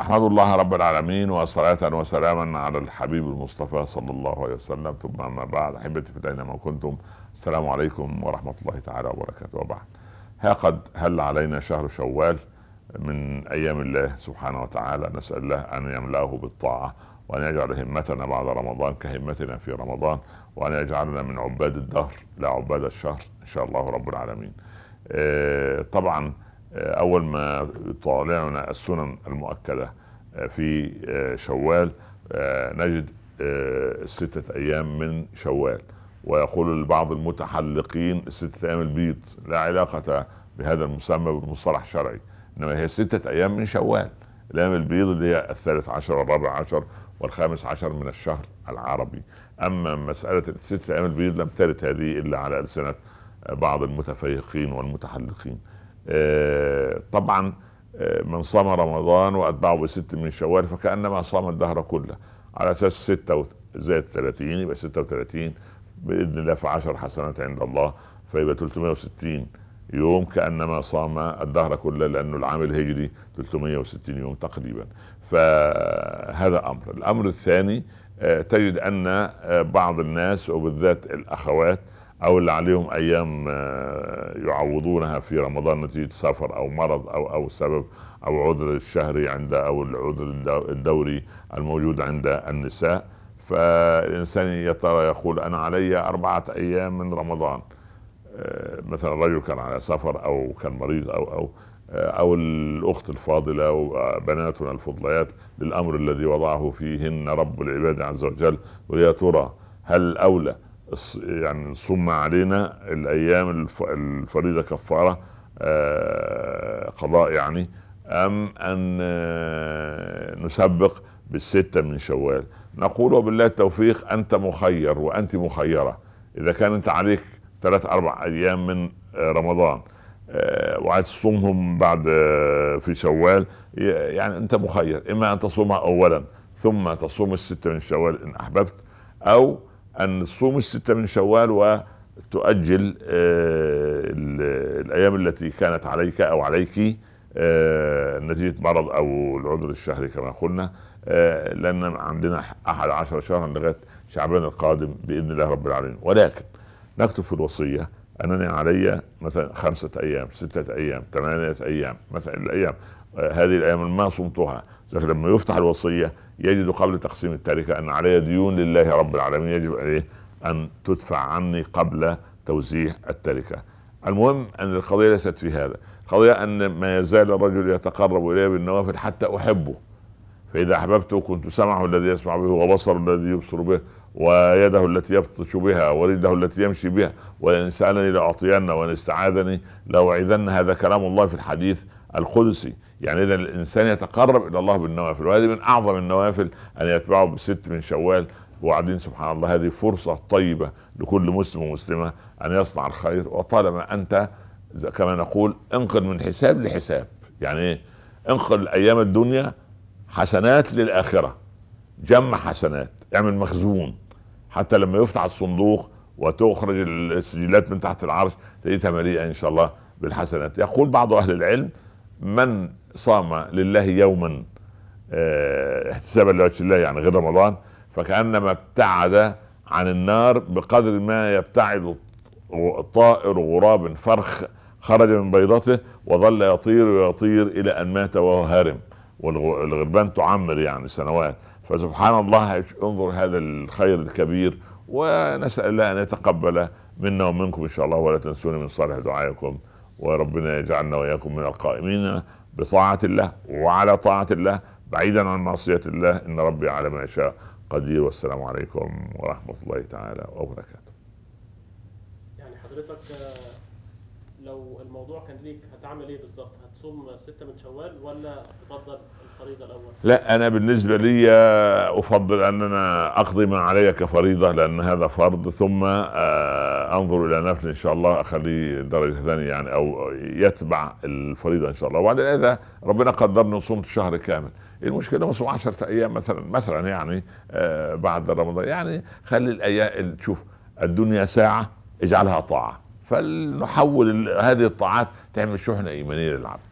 احمد الله رب العالمين وصلاة وسلاما على الحبيب المصطفى صلى الله عليه وسلم ثم اما بعد احبتي في الله اينما كنتم السلام عليكم ورحمة الله تعالى وبركاته وبعد ها قد هل علينا شهر شوال من ايام الله سبحانه وتعالى نسأل الله ان يملاه بالطاعة وأن يجعل همتنا بعد رمضان كهمتنا في رمضان وأن يجعلنا من عباد الدهر لا عباد الشهر إن شاء الله رب العالمين آه، طبعا اول ما طالعنا السنن المؤكده آه، في آه، شوال آه، نجد ستة أيام من شوال ويقول لبعض المتحلقين ستة أيام البيض لا علاقة بهذا المسمى بالمصطلح الشرعي إنما هي ستة أيام من شوال الأيام البيض اللي هي الثالث عشر والرابع عشر والخامس عشر من الشهر العربي أما مسألة الستة أيام البيض لم ترد هذه إلا على ألسنة بعض المتفيهقين والمتحلقين آه، طبعا آه، من صام رمضان واتبعه بست من شوال فكانما صام الدهر كله على اساس ستة زائد 30 يبقى 36 باذن الله في 10 حسنات عند الله فيبقى 360 يوم كانما صام الدهر كله لانه العام الهجري 360 يوم تقريبا فهذا امر الامر الثاني آه، تجد ان بعض الناس وبالذات الاخوات او اللي عليهم ايام آه، يعوضونها في رمضان نتيجه سفر او مرض او او سبب او عذر الشهري عند او العذر الدوري الموجود عند النساء فالانسان يا ترى يقول انا علي اربعه ايام من رمضان آه، مثلا الرجل كان على سفر او كان مريض او او آه، او الاخت الفاضله وبناتنا الفضليات للامر الذي وضعه فيهن رب العباد عز وجل ويا ترى هل اولى يعني صم علينا الايام الفريضه كفاره آه، قضاء يعني ام ان آه، نسبق بالسته من شوال نقول وبالله التوفيق انت مخير وانت مخيره اذا كان انت عليك ثلاث اربع ايام من آه، رمضان وعايز تصومهم بعد في شوال يعني انت مخير اما ان تصومها اولا ثم تصوم السته من شوال ان احببت او ان تصوم السته من شوال وتؤجل آه، الايام التي كانت عليك او عليك آه، نتيجه مرض او العذر الشهري كما قلنا آه، لان عندنا احد عشر شهرا لغايه شعبان القادم باذن الله رب العالمين ولكن نكتب في الوصيه انني علي مثلا خمسه ايام سته ايام ثمانيه ايام مثلا الايام هذه الايام ما صمتها لكن لما يفتح الوصيه يجد قبل تقسيم التركه ان علي ديون لله رب العالمين يجب عليه ان تدفع عني قبل توزيع التركه. المهم ان القضيه ليست في هذا، القضيه ان ما يزال الرجل يتقرب الي بالنوافل حتى احبه. فاذا احببته كنت سمعه الذي يسمع به وبصره الذي يبصر به ويده التي يبطش بها ورجله التي يمشي بها وان سالني لاعطين وان استعاذني لاعيذن هذا كلام الله في الحديث القدسي يعني اذا الانسان يتقرب الى الله بالنوافل وهذه من اعظم النوافل ان يتبعه بست من شوال وبعدين سبحان الله هذه فرصه طيبه لكل مسلم ومسلمه ان يصنع الخير وطالما انت كما نقول انقل من حساب لحساب يعني ايه انقل ايام الدنيا حسنات للاخره جمع حسنات اعمل مخزون حتى لما يفتح الصندوق وتخرج السجلات من تحت العرش تجدها مليئه ان شاء الله بالحسنات يقول بعض اهل العلم من صام لله يوما آه، احتسابا لوجه الله يعني غير رمضان فكانما ابتعد عن النار بقدر ما يبتعد طائر غراب فرخ خرج من بيضته وظل يطير ويطير الى ان مات وهو هارم والغربان تعمر يعني سنوات فسبحان الله انظر هذا الخير الكبير ونسال الله ان يتقبل منا ومنكم ان شاء الله ولا تنسوني من صالح دعائكم وربنا يجعلنا واياكم من القائمين بطاعة الله وعلى طاعة الله بعيدا عن معصية الله إن ربي على ما يشاء قدير والسلام عليكم ورحمة الله تعالى وبركاته يعني حضرتك لو الموضوع كان ليك هتعمل ايه بالظبط هتصوم ستة من شوال ولا تفضل الفريضه الاول لا انا بالنسبه لي افضل ان انا اقضي ما علي كفريضه لان هذا فرض ثم آه، انظر الى نفل ان شاء الله اخليه درجه ثانيه يعني او يتبع الفريضه ان شاء الله وبعدين اذا ربنا قدرني صمت شهر كامل المشكله مصوم 10 ايام مثلا مثلا يعني آه، بعد رمضان يعني خلي الايام تشوف الدنيا ساعه اجعلها طاعه فلنحول هذه الطاعات تعمل شحنه ايمانيه للعبد